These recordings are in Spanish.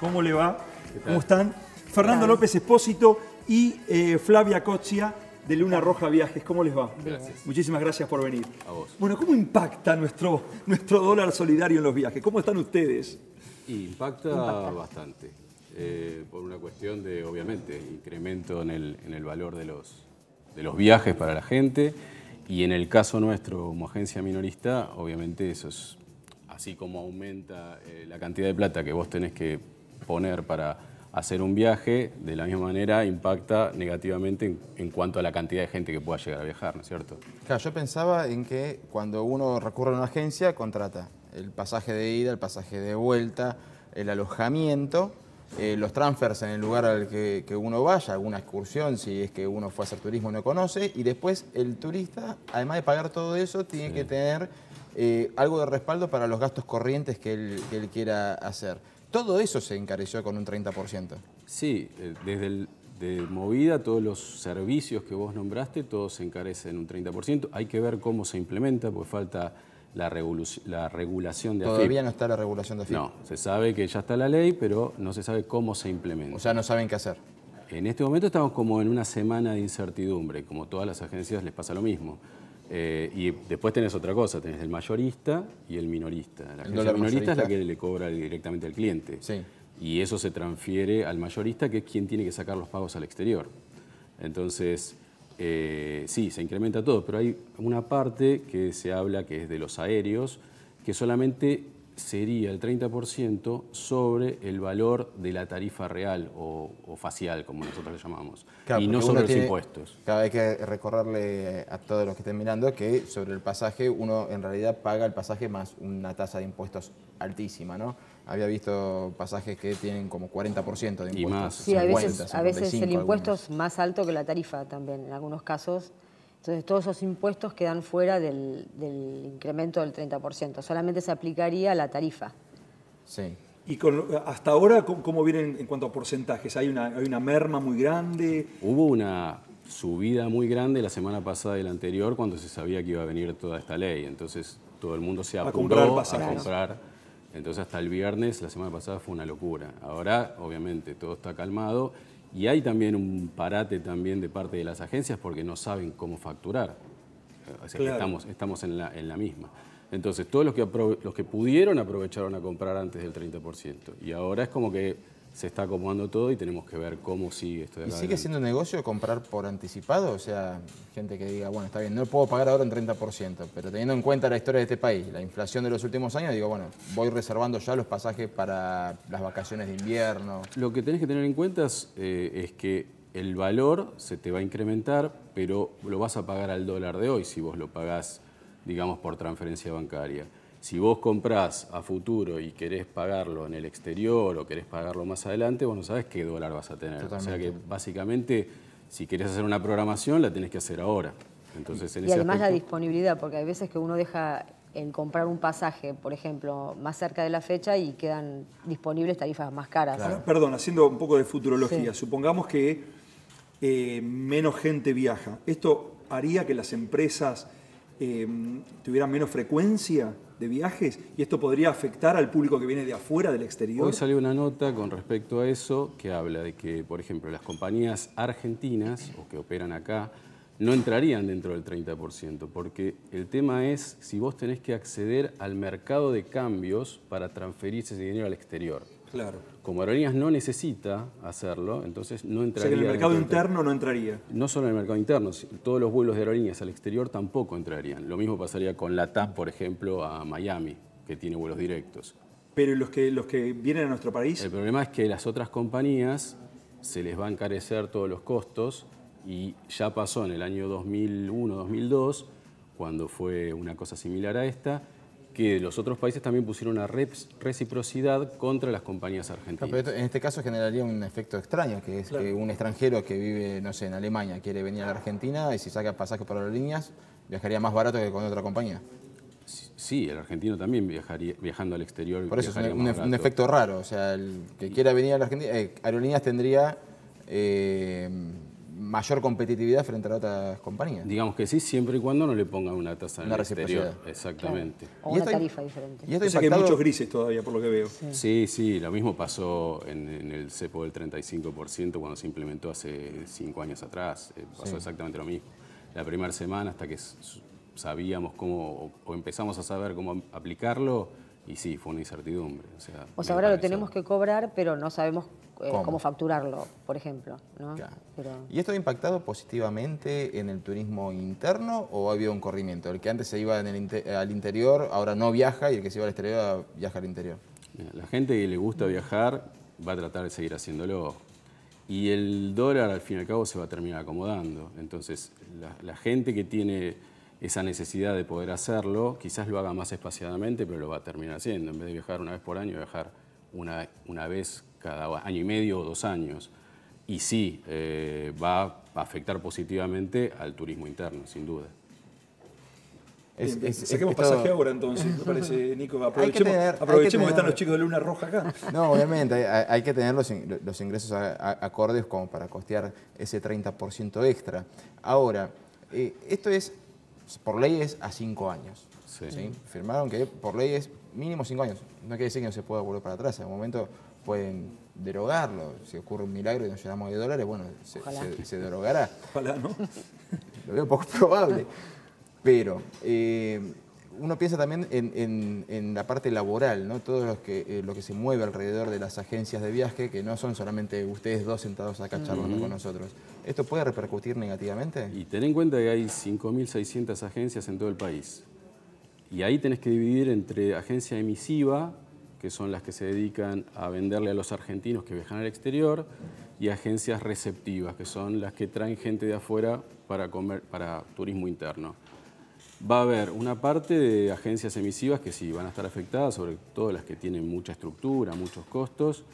¿Cómo le va? ¿Cómo están? Fernando López Espósito y eh, Flavia Cochia, de Luna Roja Viajes. ¿Cómo les va? Gracias. Muchísimas gracias por venir. A vos. Bueno, ¿cómo impacta nuestro, nuestro dólar solidario en los viajes? ¿Cómo están ustedes? impacta, bastante. Eh, por una cuestión de, obviamente, incremento en el, valor de los, de los viajes para la gente. Y en el caso nuestro, como agencia minorista, obviamente eso es así como aumenta eh, la cantidad de plata que vos tenés que poner para hacer un viaje, de la misma manera impacta negativamente en, cuanto a la cantidad de gente que pueda llegar a viajar, ¿no es cierto? Claro, yo pensaba en que cuando uno recurre a una agencia, contrata el pasaje de ida, el pasaje de vuelta, el alojamiento, eh, los transfers en el lugar al que, uno vaya, alguna excursión, si es que uno fue a hacer turismo y no conoce, y después el turista, además de pagar todo eso, tiene que tener eh, algo de respaldo para los gastos corrientes que él quiera hacer todo eso se encareció con un 30%. Sí, eh, desde movida, todos los servicios que vos nombraste, todos se encarecen un 30%. Hay que ver cómo se implementa, porque falta la, regulación de AFIP. Todavía no está la regulación de AFIP. No, se sabe que ya está la ley, pero no se sabe cómo se implementa. O sea, no saben qué hacer. En este momento estamos como en una semana de incertidumbre, como todas las agencias les pasa lo mismo. Eh, y después tenés otra cosa, tenés el mayorista y el minorista. La minorista es la que le cobra directamente al cliente. Y eso se transfiere al mayorista, que es quien tiene que sacar los pagos al exterior. Entonces, eh, sí, se incrementa todo, pero hay una parte que se habla que es de los aéreos, que solamente sería el 30% sobre el valor de la tarifa real o, facial, como nosotros le llamamos, y no sobre los impuestos. Claro, hay que recordarle a todos los que estén mirando que sobre el pasaje uno en realidad paga el pasaje más una tasa de impuestos altísima, ¿no? Había visto pasajes que tienen como 40% de impuestos. Y más. Sí, a veces, el impuesto es más alto que la tarifa también, en algunos casos. Entonces, todos esos impuestos quedan fuera del, incremento del 30%. Solamente se aplicaría la tarifa. Sí. ¿Y hasta ahora cómo vienen en cuanto a porcentajes? ¿Hay una, merma muy grande? Hubo una subida muy grande la semana pasada y la anterior cuando se sabía que iba a venir toda esta ley. Entonces todo el mundo se apuró A comprar. Entonces hasta el viernes, la semana pasada fue una locura. Ahora, obviamente, todo está calmado y hay también un parate también de parte de las agencias porque no saben cómo facturar. Eh, estamos, estamos en, la, en la misma. Entonces, todos los que, los que pudieron aprovecharon a comprar antes del 30%. Y ahora es como que se está acomodando todo y tenemos que ver cómo sigue esto. ¿Y sigue siendo un negocio comprar por anticipado? O sea, gente que diga, bueno, está bien, no puedo pagar ahora en 30%, pero teniendo en cuenta la historia de este país, la inflación de los últimos años, digo, bueno, voy reservando ya los pasajes para las vacaciones de invierno. Lo que tenés que tener en cuenta es eh, que el valor se te va a incrementar, pero lo vas a pagar al dólar de hoy si vos lo pagás, digamos, por transferencia bancaria. Si vos comprás a futuro y querés pagarlo en el exterior o querés pagarlo más adelante, vos no sabés qué dólar vas a tener. O sea que básicamente, si querés hacer una programación, la tenés que hacer ahora. Entonces, y además la disponibilidad, porque hay veces que uno deja en comprar un pasaje, por ejemplo, más cerca de la fecha y quedan disponibles tarifas más caras. Perdón, haciendo un poco de futurología, supongamos que eh, menos gente viaja. ¿Esto haría que las empresas eh, tuvieran menos frecuencia? de viajes y esto podría afectar al público que viene de afuera, del exterior. Hoy salió una nota con respecto a eso que habla de que, por ejemplo, las compañías argentinas o que operan acá no entrarían dentro del 30%, porque el tema es si vos tenés que acceder al mercado de cambios para transferir ese dinero al exterior. Claro. Como Aerolíneas no necesita hacerlo, entonces no entraría. O sea, que en el mercado interno no entraría. No solo en el mercado interno, todos los vuelos de aerolíneas al exterior tampoco entrarían. Lo mismo pasaría con la TAP, por ejemplo, a Miami, que tiene vuelos directos. Pero los que, los que vienen a nuestro país. El problema es que las otras compañías se les va a encarecer todos los costos y ya pasó en el año 2001-2002, cuando fue una cosa similar a esta, que los otros países también pusieron una reciprocidad contra las compañías argentinas. en este caso generaría un efecto extraño, que es que un extranjero que vive, no sé, en Alemania quiere venir a la Argentina y si saca pasaje por Aerolíneas, viajaría más barato que con otra compañía. Sí, el argentino también viajaría, viajando al exterior. Por eso es un, e, e, efecto raro. O sea, el que quiera venir a la Argentina, eh, Aerolíneas tendría eh, mayor competitividad frente a otras compañías. Digamos que sí, siempre y cuando no le pongan una tasa en el exterior. Exactamente. O una tarifa diferente. Y esto es que hay muchos grises todavía, por lo que veo. Sí, sí, lo mismo pasó en, el CEPO del 35% cuando se implementó hace cinco años atrás. Eh, pasó exactamente lo mismo. La primera semana, hasta que sabíamos cómo, o empezamos a saber cómo aplicarlo, y sí, fue una incertidumbre. O sea, ahora lo tenemos que cobrar, pero no sabemos eh, ¿Cómo? facturarlo, por ejemplo. ¿Y esto ha impactado positivamente en el turismo interno o ha habido un corrimiento? El que antes se iba al interior, ahora no viaja, y el que se iba al exterior viaja al interior. la gente que le gusta viajar va a tratar de seguir haciéndolo. Y el dólar, al fin y al cabo, se va a terminar acomodando. Entonces, la gente que tiene esa necesidad de poder hacerlo, quizás lo haga más espaciadamente, pero lo va a terminar haciendo. En vez de viajar una vez por año, viajar una, una vez cada año y medio o dos años. Y sí, eh, va a afectar positivamente al turismo interno, sin duda. Saquemos pasaje ahora entonces, me parece, Nico. Aprovechemos, que, están los chicos de Luna Roja acá. No, obviamente, hay, que tener los, ingresos acordes como para costear ese 30% extra. Ahora, eh, esto es por leyes a cinco años. Firmaron que por leyes mínimo cinco años. No quiere decir que no se pueda volver para atrás. En algún momento pueden derogarlo. Si ocurre un milagro y nos llenamos de dólares, bueno, se, derogará. Ojalá, ¿no? Lo veo poco probable. Pero eh, uno piensa también en, la parte laboral, Todo lo que, eh, lo que se mueve alrededor de las agencias de viaje, que no son solamente ustedes dos sentados acá charlando con nosotros. ¿Esto puede repercutir negativamente? Y ten en cuenta que hay 5.600 agencias en todo el país. Y ahí tenés que dividir entre agencia emisiva, que son las que se dedican a venderle a los argentinos que viajan al exterior, y agencias receptivas, que son las que traen gente de afuera para, comer, para turismo interno. Va a haber una parte de agencias emisivas que sí van a estar afectadas, sobre todo las que tienen mucha estructura, muchos costos,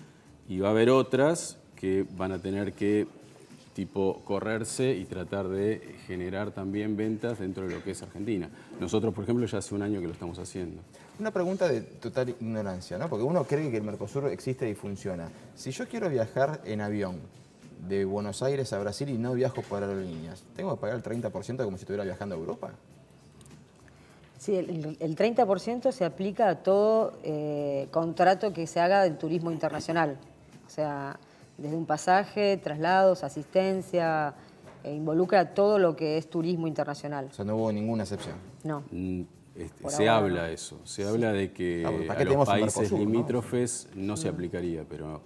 y va a haber otras que van a tener que tipo correrse y tratar de generar también ventas dentro de lo que es Argentina. Nosotros, por ejemplo, ya hace un año que lo estamos haciendo. Una pregunta de total ignorancia, ¿no? Porque uno cree que el Mercosur existe y funciona. Si yo quiero viajar en avión, de Buenos Aires a Brasil y no viajo por aerolíneas, ¿tengo que pagar el 30% como si estuviera viajando a Europa? Sí, el, 30% se aplica a todo eh, contrato que se haga del turismo internacional. O sea, desde un pasaje, traslados, asistencia, e involucra todo lo que es turismo internacional. O sea, no hubo ninguna excepción. No. Mm, este, se habla eso, se habla de que ah, los países limítrofes no, se mm. aplicaría, pero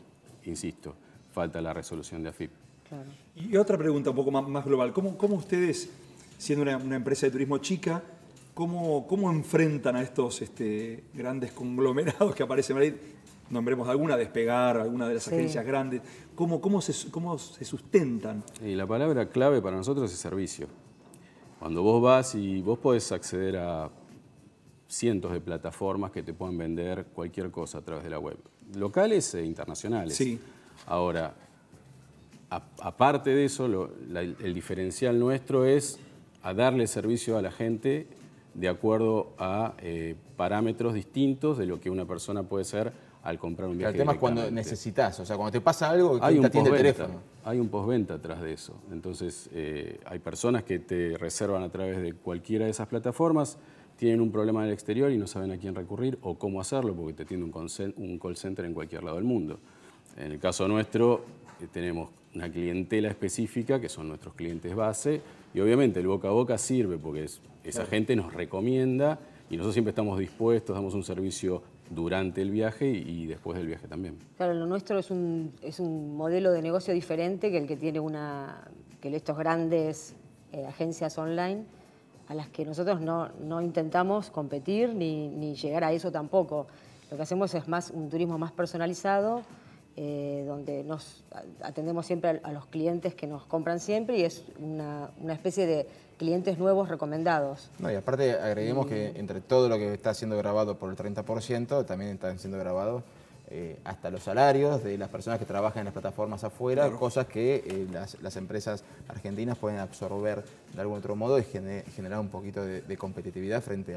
insisto, falta la resolución de AFIP. Claro. Y otra pregunta un poco más, global, ¿Cómo, ustedes, siendo una empresa de turismo chica, ¿Cómo, enfrentan a estos este, grandes conglomerados que aparecen ahí? Nombremos alguna, Despegar, alguna de las agencias grandes. ¿Cómo, cómo, se, ¿Cómo se sustentan? Y la palabra clave para nosotros es servicio. Cuando vos vas y vos podés acceder a cientos de plataformas que te pueden vender cualquier cosa a través de la web, locales e internacionales. Sí. Ahora, aparte de eso, el diferencial nuestro es a darle servicio a la gente de acuerdo a eh, parámetros distintos de lo que una persona puede ser al comprar un viaje. el tema es cuando necesitas, o sea, cuando te pasa algo, hay un te teléfono. Hay un postventa atrás de eso. Entonces, eh, hay personas que te reservan a través de cualquiera de esas plataformas, tienen un problema en el exterior y no saben a quién recurrir o cómo hacerlo, porque te tiene un, call center en cualquier lado del mundo. En el caso nuestro, eh, tenemos una clientela específica, que son nuestros clientes base, y obviamente el boca a boca sirve porque esa gente nos recomienda y nosotros siempre estamos dispuestos, damos un servicio durante el viaje y, después del viaje también. Claro, lo nuestro es un, es un modelo de negocio diferente que el que tiene una, que estos grandes eh, agencias online a las que nosotros no, no intentamos competir ni, ni llegar a eso tampoco. Lo que hacemos es más un turismo más personalizado, eh, donde nos atendemos siempre a, los clientes que nos compran siempre y es una, especie de clientes nuevos recomendados. No, y aparte agreguemos que mm. entre todo lo que está siendo grabado por el 30%, también están siendo grabados eh, hasta los salarios de las personas que trabajan en las plataformas afuera, cosas que eh, las, empresas argentinas pueden absorber de algún otro modo y generar un poquito de, competitividad frente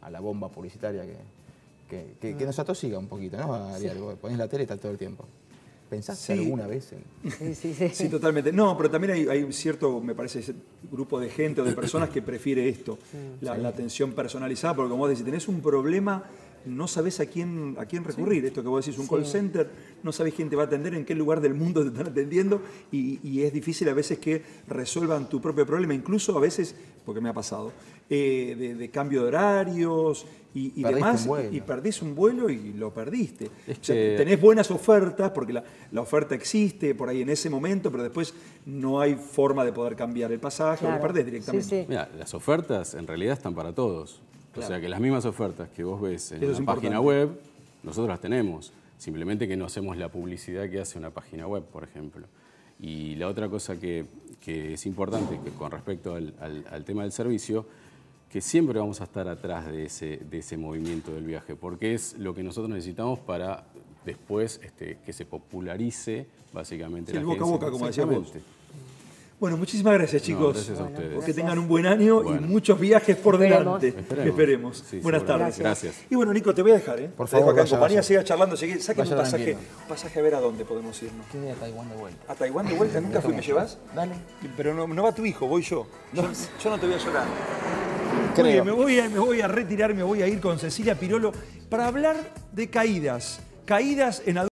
a la bomba publicitaria que, que, que, que ah. nos atosiga un poquito, ¿no? A Ponés la tele y está todo el tiempo. ¿Pensaste alguna vez Sí, sí, sí. sí, totalmente. No, pero también hay, cierto, me parece, grupo de gente o de personas que prefiere esto, la, la, atención personalizada, porque como vos decís, tenés un problema no sabes a quién, a quién recurrir. Esto que vos decís, un call center, no sabes quién te va a atender, en qué lugar del mundo te están atendiendo y, es difícil a veces que resuelvan tu propio problema, incluso a veces, porque me ha pasado, eh, de, cambio de horarios y, demás, y perdés un vuelo y lo perdiste. tenés buenas ofertas, porque la, oferta existe por ahí en ese momento, pero después no hay forma de poder cambiar el pasaje, o lo perdés directamente. Mira, las ofertas en realidad están para todos. O sea que las mismas ofertas que vos ves en una página web, nosotros las tenemos. Simplemente que no hacemos la publicidad que hace una página web, por ejemplo. Y la otra cosa que, es importante que con respecto al, tema del servicio, que siempre vamos a estar atrás de ese, de ese movimiento del viaje, porque es lo que nosotros necesitamos para después este, que se popularice básicamente la el boca a boca, como bueno, muchísimas gracias, chicos. gracias a ustedes. Que tengan un buen año y muchos viajes por delante. Esperemos. esperemos. Buenas tardes. Gracias. Y bueno, Nico, te voy a dejar, ¿eh? Por favor, compañía, siga charlando, sigue, saquen un pasaje, un pasaje a ver a dónde podemos irnos. Tiene a Taiwán de vuelta. ¿A Taiwán de vuelta? ¿Nunca fui? ¿Me llevas? Dale. Pero no, va tu hijo, voy yo. Yo, no te voy a llorar. Creo. me voy, a, me voy a retirar, me voy a ir con Cecilia Pirolo para hablar de caídas. Caídas en adultos.